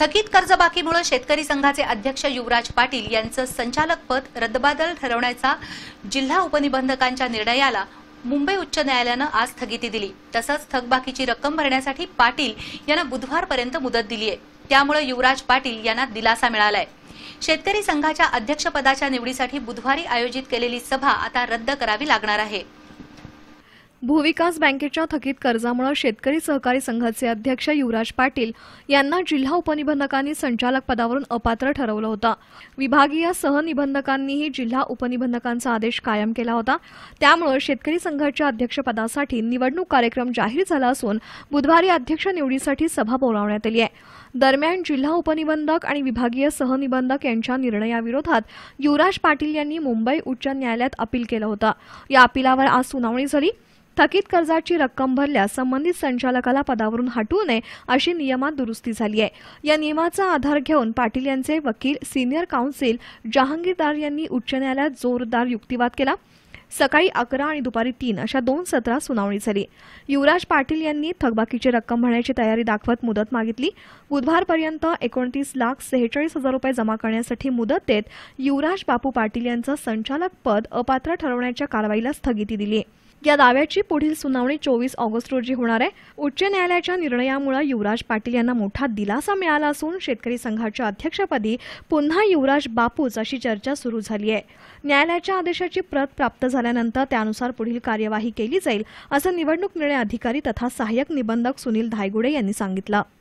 थकीत कर्जबाकीमुळे शेतकरी संघाचे अध्यक्ष युवराज पाटील यांचं संचालक पद रद्दबादल ठरवण्याचा जिल्हा उपनिबंधकांच्या निर्णयाला मुंबई उच्च न्यायालयानं आज स्थगिती दिली तसंच थकबाकीची रक्कम भरण्यासाठी पाटील यांना बुधवारपर्यंत मुदत दिली आहे त्यामुळे युवराज पाटील यांना दिलासा मिळालाय शेतकरी संघाच्या अध्यक्षपदाच्या निवडीसाठी बुधवारी आयोजित केलेली सभा आता रद्द करावी लागणार आहे भूविकास बँकेच्या थकीत कर्जामुळे शेतकरी सहकारी संघाचे अध्यक्ष युवराज पाटील यांना जिल्हा उपनिबंधकांनी संचालक पदावरून अपात्र ठरवलं होतं विभागीय सहनिबंधकांनीही जिल्हा उपनिबंधकांचा आदेश कायम केला होता त्यामुळे शेतकरी संघाच्या अध्यक्षपदासाठी निवडणूक कार्यक्रम जाहीर झाला असून बुधवारी अध्यक्ष निवडीसाठी सभा बोलावण्यात आली आहे दरम्यान जिल्हा उपनिबंधक आणि विभागीय सहनिबंधक यांच्या निर्णयाविरोधात युवराज पाटील यांनी मुंबई उच्च न्यायालयात अपील केलं होतं या अपिलावर आज सुनावणी झाली थकीत कर्जाची रक्कम भरल्यास संबंधित संचालकाला पदावरून हटवू नये अशी नियमात दुरुस्ती झाली आहे या नियमाचा आधार घेऊन पाटील यांचे वकील सिनियर काउन्सिल जहांगीरदार यांनी उच्च न्यायालयात जोरदार युक्तिवाद केला सकाळी अकरा आणि दुपारी तीन अशा दोन सत्रात सुनावणी झाली युवराज पाटील यांनी थकबाकीची रक्कम भरण्याची तयारी दाखवत मुदत मागितली बुधवारपर्यंत एकोणतीस लाख सेहेचाळीस हजार रुपये जमा करण्यासाठी मुदत देत युवराज बापू पाटील यांचं संचालक पद अपात्र ठरवण्याच्या कारवाईला स्थगिती दिली या दाव्याची पुढील सुनावणी चोवीस ऑगस्ट रोजी होणार आहे उच्च न्यायालयाच्या निर्णयामुळे युवराज पाटील यांना मोठा दिलासा मिळाला असून शेतकरी संघाच्या अध्यक्षपदी पुन्हा युवराज बापूच अशी चर्चा सुरू झाली आहे न्यायालयाच्या आदेशाची प्रत प्राप्त झाल्यानंतर त्यानुसार पुढील कार्यवाही केली जाईल असं निवडणूक निर्णय अधिकारी तथा सहाय्यक निबंधक सुनील धायगुडे यांनी सांगितलं